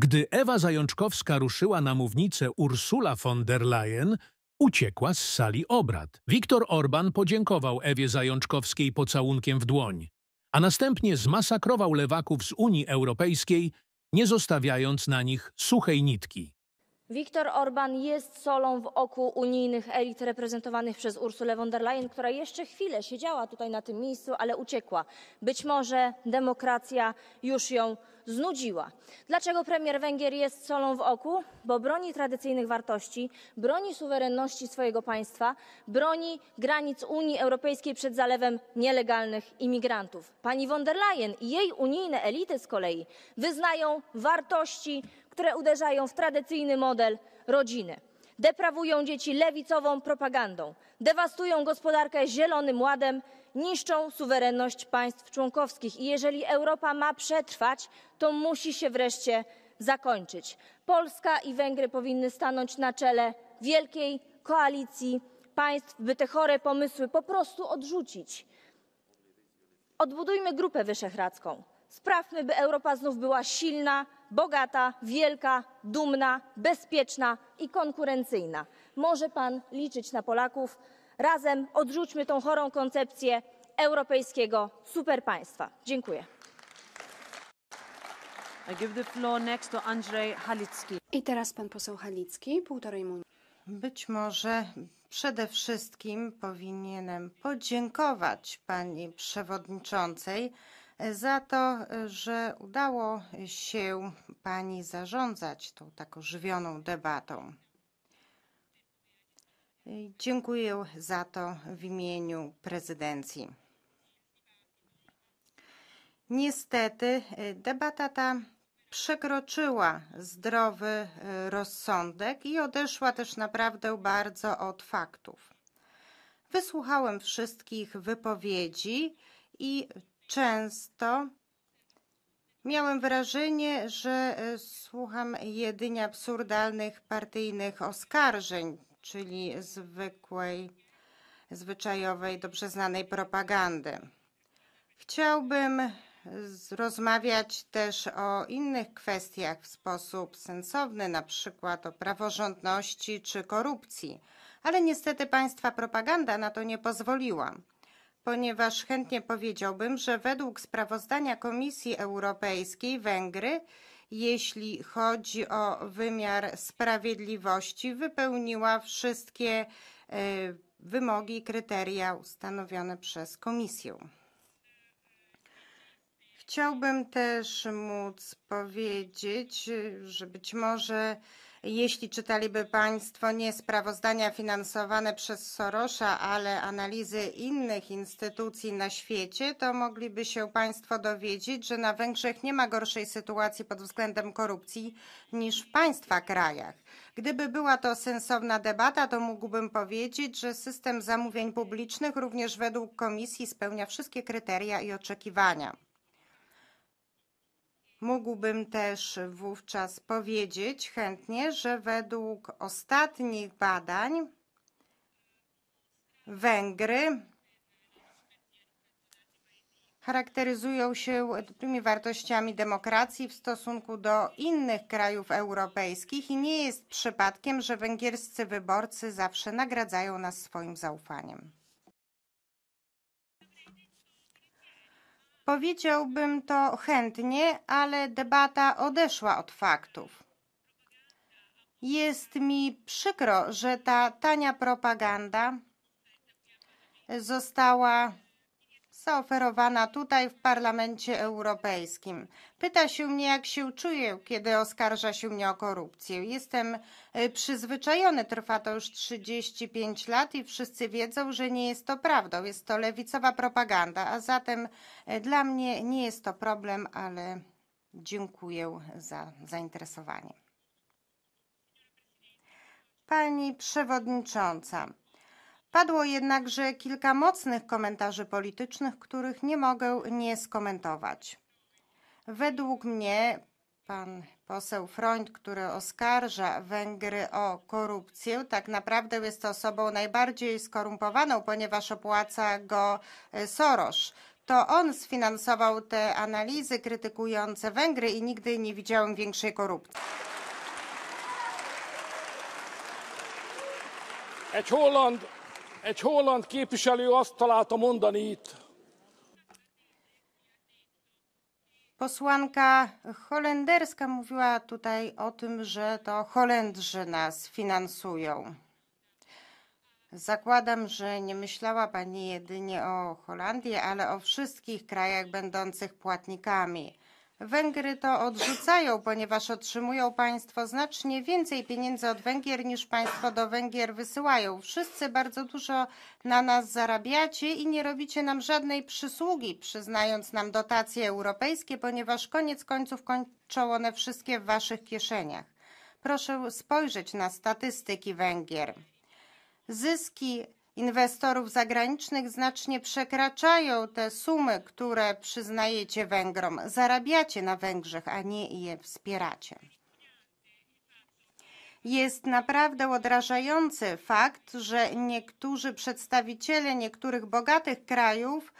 Gdy Ewa Zajączkowska ruszyła na mównicę Ursula von der Leyen, uciekła z sali obrad. Viktor Orban podziękował Ewie Zajączkowskiej pocałunkiem w dłoń, a następnie zmasakrował lewaków z Unii Europejskiej, nie zostawiając na nich suchej nitki. Viktor Orban jest solą w oku unijnych elit reprezentowanych przez Ursulę von der Leyen, która jeszcze chwilę siedziała tutaj na tym miejscu, ale uciekła. Być może demokracja już ją znudziła. Dlaczego premier Węgier jest solą w oku? Bo broni tradycyjnych wartości, broni suwerenności swojego państwa, broni granic Unii Europejskiej przed zalewem nielegalnych imigrantów. Pani von der Leyen i jej unijne elity z kolei wyznają wartości, które uderzają w tradycyjny model rodziny. Deprawują dzieci lewicową propagandą, dewastują gospodarkę zielonym ładem, niszczą suwerenność państw członkowskich. I jeżeli Europa ma przetrwać, to musi się wreszcie zakończyć. Polska i Węgry powinny stanąć na czele wielkiej koalicji państw, by te chore pomysły po prostu odrzucić. Odbudujmy Grupę Wyszehradzką. Sprawmy, by Europa znów była silna, bogata, wielka, dumna, bezpieczna i konkurencyjna. Może pan liczyć na Polaków. Razem odrzućmy tą chorą koncepcję europejskiego superpaństwa. Dziękuję. I teraz pan poseł Halicki, półtorej minuty. Być może przede wszystkim powinienem podziękować pani przewodniczącej za to, że udało się Pani zarządzać tą taką żywioną debatą. Dziękuję za to w imieniu prezydencji. Niestety debata ta przekroczyła zdrowy e, rozsądek i odeszła też naprawdę bardzo od faktów. Wysłuchałem wszystkich wypowiedzi i często miałem wrażenie, że e, słucham jedynie absurdalnych partyjnych oskarżeń, czyli zwykłej, zwyczajowej, dobrze znanej propagandy. Chciałbym rozmawiać też o innych kwestiach w sposób sensowny, na przykład o praworządności czy korupcji, ale niestety państwa propaganda na to nie pozwoliła ponieważ chętnie powiedziałbym, że według sprawozdania Komisji Europejskiej Węgry, jeśli chodzi o wymiar sprawiedliwości, wypełniła wszystkie e, wymogi i kryteria ustanowione przez Komisję. Chciałbym też móc powiedzieć, że być może jeśli czytaliby Państwo nie sprawozdania finansowane przez Sorosza, ale analizy innych instytucji na świecie, to mogliby się Państwo dowiedzieć, że na Węgrzech nie ma gorszej sytuacji pod względem korupcji niż w Państwa krajach. Gdyby była to sensowna debata, to mógłbym powiedzieć, że system zamówień publicznych również według Komisji spełnia wszystkie kryteria i oczekiwania. Mógłbym też wówczas powiedzieć chętnie, że według ostatnich badań Węgry charakteryzują się tymi wartościami demokracji w stosunku do innych krajów europejskich i nie jest przypadkiem, że węgierscy wyborcy zawsze nagradzają nas swoim zaufaniem. Powiedziałbym to chętnie, ale debata odeszła od faktów. Jest mi przykro, że ta tania propaganda została zaoferowana tutaj w Parlamencie Europejskim. Pyta się mnie, jak się czuję, kiedy oskarża się mnie o korupcję. Jestem y, przyzwyczajony, trwa to już 35 lat i wszyscy wiedzą, że nie jest to prawdą. Jest to lewicowa propaganda, a zatem y, dla mnie nie jest to problem, ale dziękuję za zainteresowanie. Pani Przewodnicząca. Padło jednakże kilka mocnych komentarzy politycznych, których nie mogę nie skomentować. Według mnie pan poseł Freund, który oskarża Węgry o korupcję, tak naprawdę jest osobą najbardziej skorumpowaną, ponieważ opłaca go e, Soros. To on sfinansował te analizy krytykujące Węgry i nigdy nie widziałem większej korupcji. Egy holland Egy holland képviselő azt találta mondani itt. Posłanka holenderska mówiła tutaj o tym, że to Holendrzy nas finansują. Zakładam, że nie myślała Pani jedynie o Holandii, ale o wszystkich krajach będących płatnikami. Węgry to odrzucają, ponieważ otrzymują państwo znacznie więcej pieniędzy od Węgier niż państwo do Węgier wysyłają. Wszyscy bardzo dużo na nas zarabiacie i nie robicie nam żadnej przysługi, przyznając nam dotacje europejskie, ponieważ koniec końców kończą one wszystkie w waszych kieszeniach. Proszę spojrzeć na statystyki Węgier. Zyski inwestorów zagranicznych znacznie przekraczają te sumy, które przyznajecie Węgrom. Zarabiacie na Węgrzech, a nie je wspieracie. Jest naprawdę odrażający fakt, że niektórzy przedstawiciele niektórych bogatych krajów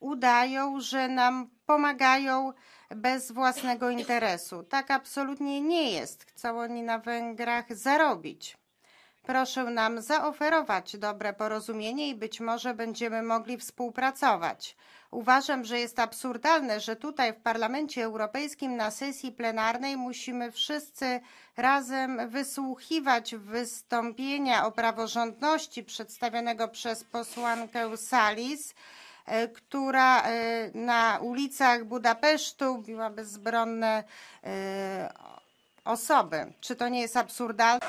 udają, że nam pomagają bez własnego interesu. Tak absolutnie nie jest. Chcą oni na Węgrach zarobić. Proszę nam zaoferować dobre porozumienie i być może będziemy mogli współpracować. Uważam, że jest absurdalne, że tutaj w Parlamencie Europejskim na sesji plenarnej musimy wszyscy razem wysłuchiwać wystąpienia o praworządności przedstawionego przez posłankę Salis e, która e, na ulicach Budapesztu biła bezbronne e, osoby. Czy to nie jest absurdalne?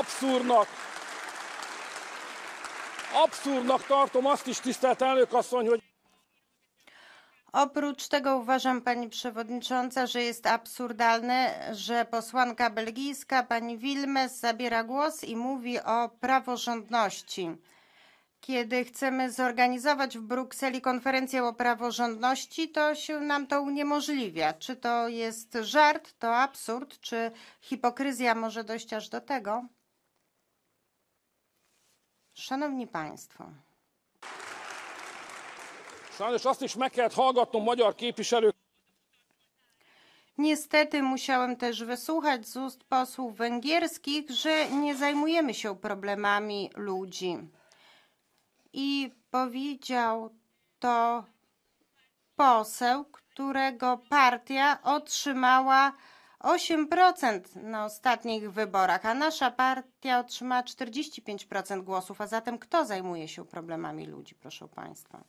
abszurdnak, abszurdnak tartom azt is, tisztelt hogy Oprócz tego uważam, pani przewodnicząca, że jest absurdalne, że posłanka belgijska, pani Wilmes, zabiera głos i mówi o praworządności. Kiedy chcemy zorganizować w Brukseli konferencję o praworządności, to się nam to uniemożliwia. Czy to jest żart, to absurd, czy hipokryzja może dojść aż do tego? Szanowni Państwo. Sajnos azt is meg kellett hallgatnom magyar képviselők. Niestety musiałem też wysłuchać z ust posłów węgierskich, że nie zajmujemy się problemami ludzi. I powiedział to poseł, którego partia otrzymała 8% na ostatnich wyborach, a nasza partia otrzymała 45% głosów. A zatem kto zajmuje się problemami ludzi, proszę Państwa?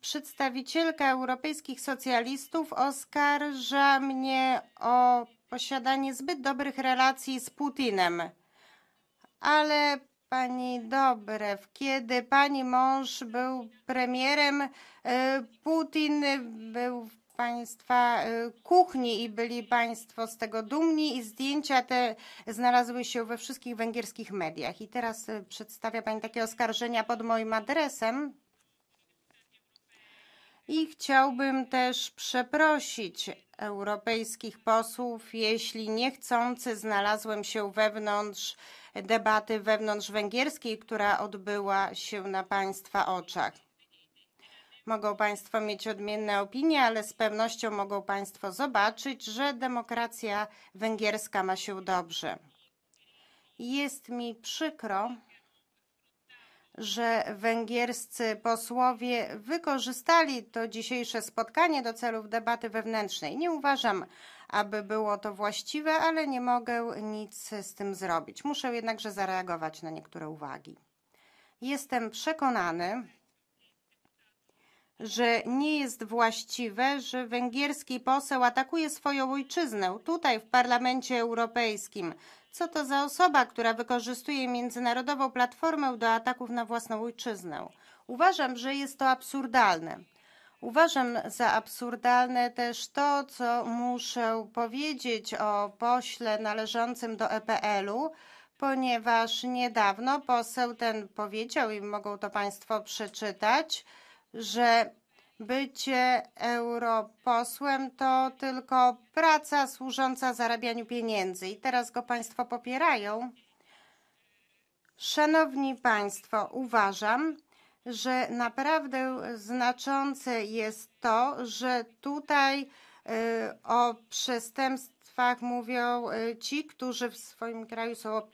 Przedstawicielka europejskich socjalistów oskarża mnie o posiadanie zbyt dobrych relacji z Putinem. Ale Pani Dobrew, kiedy pani mąż był premierem, y, Putin był Państwa y, kuchni i byli Państwo z tego dumni i zdjęcia te znalazły się we wszystkich węgierskich mediach. I teraz y, przedstawia Pani takie oskarżenia pod moim adresem. I chciałbym też przeprosić europejskich posłów, jeśli niechcący znalazłem się wewnątrz debaty wewnątrz węgierskiej, która odbyła się na Państwa oczach. Mogą Państwo mieć odmienne opinie, ale z pewnością mogą Państwo zobaczyć, że demokracja węgierska ma się dobrze. Jest mi przykro, że węgierscy posłowie wykorzystali to dzisiejsze spotkanie do celów debaty wewnętrznej. Nie uważam, aby było to właściwe, ale nie mogę nic z tym zrobić. Muszę jednakże zareagować na niektóre uwagi. Jestem przekonany, że nie jest właściwe, że węgierski poseł atakuje swoją ojczyznę tutaj w Parlamencie Europejskim. Co to za osoba, która wykorzystuje międzynarodową platformę do ataków na własną ojczyznę? Uważam, że jest to absurdalne. Uważam za absurdalne też to, co muszę powiedzieć o pośle należącym do EPL-u, ponieważ niedawno poseł ten powiedział, i mogą to Państwo przeczytać, że bycie europosłem to tylko praca służąca zarabianiu pieniędzy i teraz go Państwo popierają. Szanowni Państwo, uważam, że naprawdę znaczące jest to, że tutaj y, o przestępstwach mówią y, ci, którzy w swoim kraju są o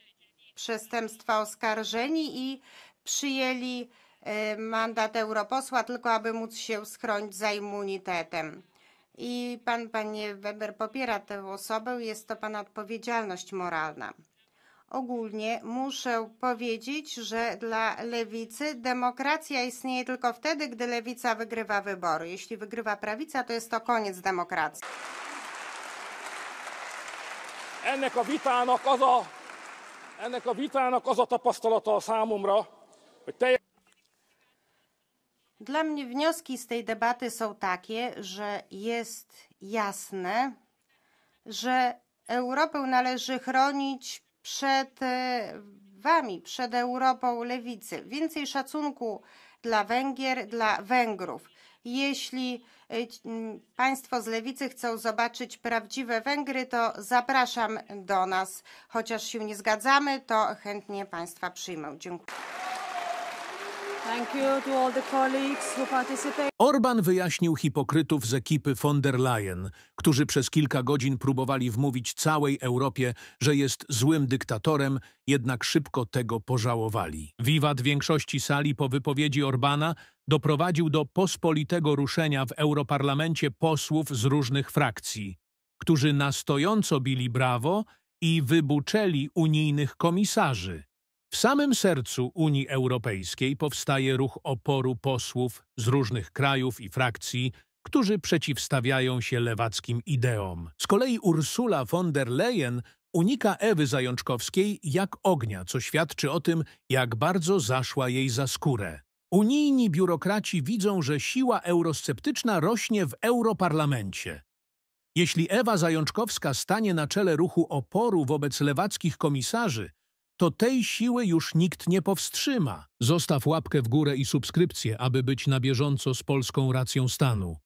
przestępstwa oskarżeni i przyjęli E, mandat europosła, tylko aby móc się schronić za immunitetem. I pan, panie Weber, popiera tę osobę, jest to pana odpowiedzialność moralna. Ogólnie muszę powiedzieć, że dla lewicy demokracja istnieje tylko wtedy, gdy lewica wygrywa wybory. Jeśli wygrywa prawica, to jest to koniec demokracji. Ennek a vitának az a, ennek a vitának az a tapasztalata a számomra, hogy dla mnie wnioski z tej debaty są takie, że jest jasne, że Europę należy chronić przed e, Wami, przed Europą lewicy. Więcej szacunku dla Węgier, dla Węgrów. Jeśli e, państwo z lewicy chcą zobaczyć prawdziwe Węgry, to zapraszam do nas. Chociaż się nie zgadzamy, to chętnie państwa przyjmę. Dziękuję. Orban wyjaśnił hipokrytów z ekipy von der Leyen, którzy przez kilka godzin próbowali wmówić całej Europie, że jest złym dyktatorem, jednak szybko tego pożałowali. Wiwat większości sali po wypowiedzi Orbana doprowadził do pospolitego ruszenia w Europarlamencie posłów z różnych frakcji, którzy na stojąco bili brawo i wybuczeli unijnych komisarzy. W samym sercu Unii Europejskiej powstaje ruch oporu posłów z różnych krajów i frakcji, którzy przeciwstawiają się lewackim ideom. Z kolei Ursula von der Leyen unika Ewy Zajączkowskiej jak ognia, co świadczy o tym, jak bardzo zaszła jej za skórę. Unijni biurokraci widzą, że siła eurosceptyczna rośnie w europarlamencie. Jeśli Ewa Zajączkowska stanie na czele ruchu oporu wobec lewackich komisarzy, to tej siły już nikt nie powstrzyma. Zostaw łapkę w górę i subskrypcję, aby być na bieżąco z polską racją stanu.